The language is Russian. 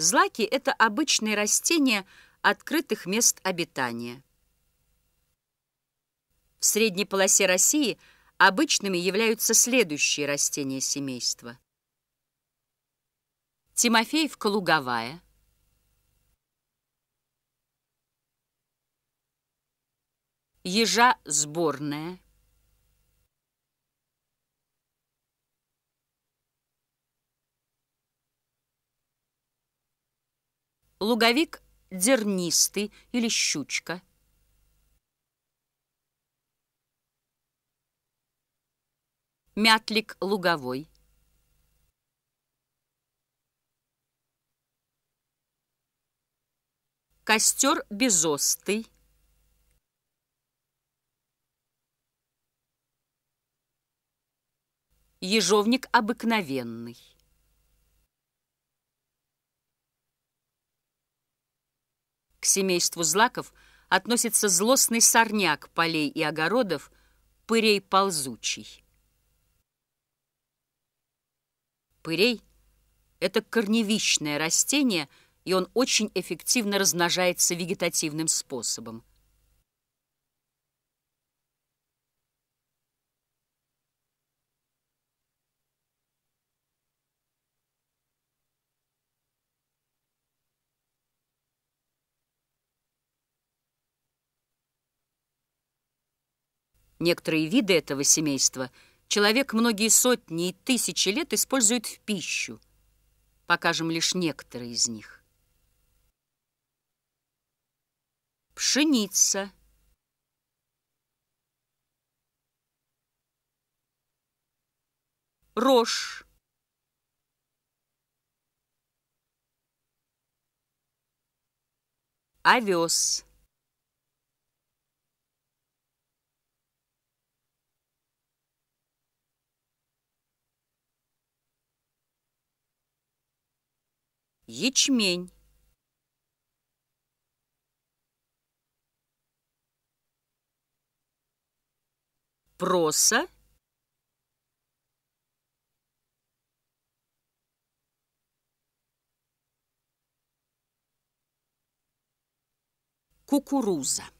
Злаки – это обычные растения открытых мест обитания. В средней полосе России обычными являются следующие растения семейства. Тимофеевка луговая, ежа сборная, Луговик дернистый или щучка. Мятлик луговой. Костер безостый. Ежовник обыкновенный. семейству злаков относится злостный сорняк полей и огородов, пырей ползучий. Пырей – это корневищное растение, и он очень эффективно размножается вегетативным способом. Некоторые виды этого семейства человек многие сотни и тысячи лет использует в пищу. Покажем лишь некоторые из них. Пшеница. Рожь. Овес. Ячмень. Проса. Кукуруза.